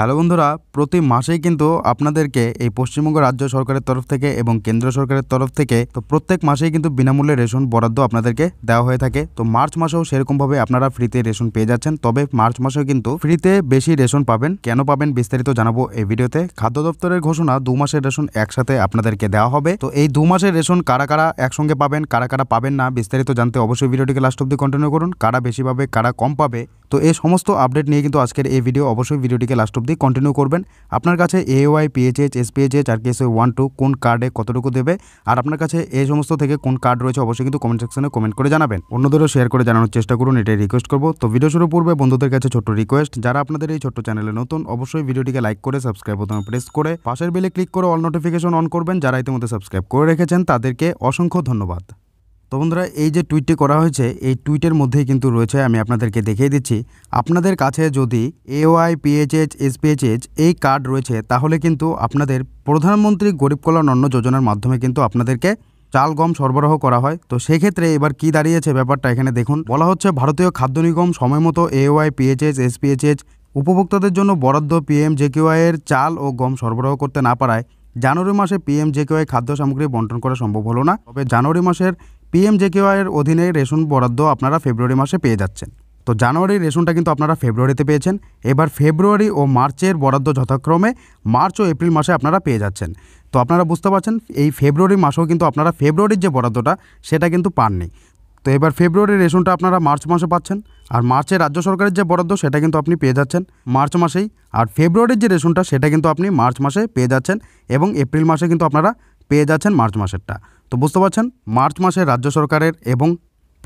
hello বন্ধুরা প্রতি মাসেই কিন্তু আপনাদেরকে এই পশ্চিমবঙ্গ রাজ্য সরকারের তরফ থেকে এবং কেন্দ্র সরকারের তরফ থেকে তো প্রত্যেক মাসেই কিন্তু বিনামূল্যে রেশন বরাদ্দ আপনাদেরকে দেওয়া হয়ে থাকে তো মার্চ মাসেও সেরকমভাবে আপনারা ফ্রিতে রেশন পেয়ে যাচ্ছেন তবে মার্চ মাসেও কিন্তু ফ্রিতে বেশি রেশন পাবেন কেন পাবেন বিস্তারিত জানাবো এই ভিডিওতে খাদ্য দপ্তরের ঘোষণা দু মাসের রেশন একসাথে আপনাদেরকে দেওয়া হবে তো এই দু মাসের রেশন কারা কারা একসঙ্গে পাবেন কারা কারা পাবেন না বিস্তারিত জানতে অবশ্যই ভিডিওটিকে লাস্ট অব্দি কন্টিনিউ করুন কারা বেশি পাবে কারা কম পাবে তো এই সমস্ত আপডেট নিয়ে কিন্তু আজকের এই ভিডিও অবশ্যই ভিডিওটিকে লাস্ট অব্দি কন্টিনিউ করবেন আপনার কাছে A Y PHH SPHH R কেস ওয়ান টু কোন কার্ডে কতটুকু দেবে আর আপনার কাছে এই সমস্ত থেকে কোন কার্ড রয়েছে অবশ্যই কিন্তু কমেন্ট সেকশনে কমেন্ট করে জানাবেন অন্যদেরও শেয়ার করে জানানোর চেষ্টা করুন এটাই রিকোয়েস্ট করবো তো ভিডিও শুরু পূর্বে বন্ধুদের কাছে ছোট্ট রিকোয়েস্ট যারা আপনাদের এই ছোট্ট চ্যানেলে নতুন অবশ্যই ভিডিওটিকে লাইক করে সাবস্ক্রাইব বোতামে প্রেস করে পাশের বেলে ক্লিক করে অল নোটিফিকেশন অন করবেন যারা ইতিমধ্যে সাবস্ক্রাইব করে রেখেছেন তাদেরকে অসংখ্য ধন্যবাদ তো বন্ধুরা এই যে টুইটটি করা হয়েছে এই টুইটের মধ্যেই কিন্তু রয়েছে আমি আপনাদেরকে দেখিয়ে দিচ্ছি আপনাদের কাছে যদি এওয়াই পিএইচএইচ এসপিএইচএইচ এই কার্ড রয়েছে তাহলে কিন্তু আপনাদের প্রধানমন্ত্রী গরিব কল্যাণ অন্ন যোজনার মাধ্যমে কিন্তু আপনাদেরকে চাল গম সরবরাহ করা হয় তো সেক্ষেত্রে এবার কি দাঁড়িয়েছে ব্যাপারটা এখানে দেখুন বলা হচ্ছে ভারতীয় খাদ্য নিগম সময় মতো এওয়াই পিএইচএস এসপিএইচএইচ উপভোক্তাদের জন্য বরাদ্দ পিএম এর চাল ও গম সরবরাহ করতে না পারায় জানুয়ারি মাসে পিএম জেকিওয়াই খাদ্য সামগ্রী বন্টন করা সম্ভব হলো না তবে জানুয়ারি মাসের পিএমজেকেওয়াইয়ের অধীনে রেশন বরাদ্দ আপনারা ফেব্রুয়ারি মাসে পেয়ে যাচ্ছেন তো জানুয়ারির রেশনটা কিন্তু আপনারা ফেব্রুয়ারিতে পেয়েছেন এবার ফেব্রুয়ারি ও মার্চের বরাদ্দ যথাক্রমে মার্চ ও এপ্রিল মাসে আপনারা পেয়ে যাচ্ছেন তো আপনারা বুঝতে পারছেন এই ফেব্রুয়ারি মাসেও কিন্তু আপনারা ফেব্রুয়ারির যে বরাদ্দটা সেটা কিন্তু পাননি তো এবার ফেব্রুয়ারির রেশনটা আপনারা মার্চ মাসে পাচ্ছেন আর মার্চে রাজ্য সরকারের যে বরাদ্দ সেটা কিন্তু আপনি পেয়ে যাচ্ছেন মার্চ মাসেই আর ফেব্রুয়ারির যে রেশনটা সেটা কিন্তু আপনি মার্চ মাসে পেয়ে যাচ্ছেন এবং এপ্রিল মাসে কিন্তু আপনারা পেয়ে যাচ্ছেন মার্চ মাসেরটা তো বুঝতে পারছেন মার্চ মাসে রাজ্য সরকারের এবং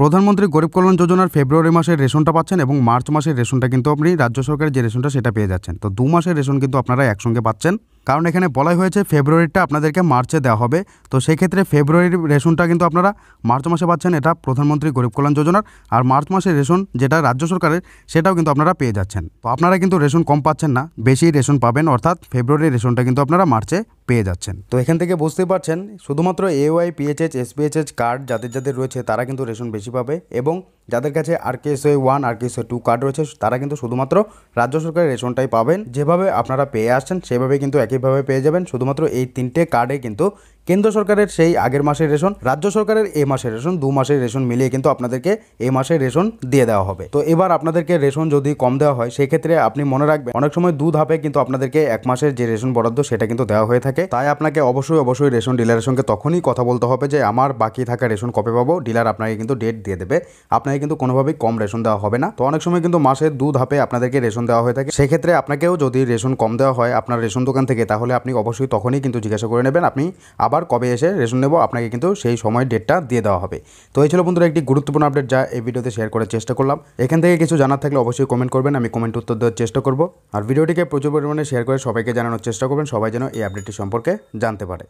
প্রধানমন্ত্রী গরিব কল্যাণ যোজনার ফেব্রুয়ারি মাসের রেশনটা পাচ্ছেন এবং মার্চ মাসের রেশনটা কিন্তু আপনি রাজ্য সরকারের যে রেশনটা সেটা পেয়ে যাচ্ছেন তো দু মাসের রেশন কিন্তু আপনারা একসঙ্গে পাচ্ছেন কারণ এখানে বলাই হয়েছে ফেব্রুয়ারিটা আপনাদেরকে মার্চে দেওয়া হবে তো সেই ক্ষেত্রে ফেব্রুয়ারির রেশনটা কিন্তু আপনারা মার্চ মাসে পাচ্ছেন এটা প্রধানমন্ত্রী গরিব কল্যাণ যোজনার আর মার্চ মাসের রেশন যেটা রাজ্য সরকারের সেটাও কিন্তু আপনারা পেয়ে যাচ্ছেন তো আপনারা কিন্তু রেশন কম পাচ্ছেন না বেশি রেশন পাবেন অর্থাৎ ফেব্রুয়ারির রেশনটা কিন্তু আপনারা মার্চে পেয়ে যাচ্ছেন তো এখান থেকে বুঝতে পারছেন শুধুমাত্র এওয়াই পিএইচএচ এসপিএচএচ কার্ড যাদের যাদের রয়েছে তারা কিন্তু রেশন বেশি পাবে এবং যাদের কাছে R KSY one R KSY two card রয়েছে তারা কিন্তু শুধুমাত্র রাজ্য সরকারের রেশনটাই পাবেন যেভাবে আপনারা পেয়ে আসছেন সেভাবে কিন্তু একইভাবে পেয়ে যাবেন শুধুমাত্র এই তিনটে কার্ডে কিন্তু কেন্দ্র সরকারের সেই আগের মাসের রেশন রাজ্য সরকারের এ মাসের রেশন দু মাসের রেশন মিলিয়ে কিন্তু আপনাদেরকে এ মাসের রেশন দিয়ে দেওয়া হবে তো এবার আপনাদেরকে রেশন যদি কম দেওয়া হয় সেক্ষেত্রে আপনি মনে রাখবেন অনেক সময় দু ধাপে কিন্তু আপনাদেরকে এক মাসের যে রেশন বরাদ্দ সেটা কিন্তু দেওয়া হয়ে থাকে তাই আপনাকে অবশ্যই অবশ্যই রেশন ডিলারের সঙ্গে তখনই কথা বলতে হবে যে আমার বাকি থাকা রেশন কবে পাবো ডিলার আপনাকে কিন্তু ডেট দিয়ে দেবে আপনাকে কিন্তু কোনোভাবেই কম রেশন দেওয়া হবে না তো অনেক সময় কিন্তু মাসে দু ধাপে আপনাদেরকে রেশন দেওয়া হয়ে থাকে সেক্ষেত্রে আপনাকেও যদি রেশন কম দেওয়া হয় আপনার রেশন দোকান থেকে তাহলে আপনি অবশ্যই তখনই কিন্তু জিজ্ঞাসা করে নেবেন আপনি আবার কবে এসে রেশন নেব আপনাকে কিন্তু সেই সময় ডেটটা দিয়ে দেওয়া হবে তো এই ছিল বন্ধুরা একটি গুরুত্বপূর্ণ আপডেট যা এই ভিডিওতে শেয়ার করার চেষ্টা করলাম এখান থেকে কিছু জানার থাকলে অবশ্যই কমেন্ট করবেন আমি কমেন্ট উত্তর দেওয়ার চেষ্টা করব আর ভিডিওটিকে প্রচুর পরিমাণে শেয়ার করে সবাইকে জানানোর চেষ্টা করবেন সবাই যেন এই আপডেটটি সম্পর্কে জানতে পারে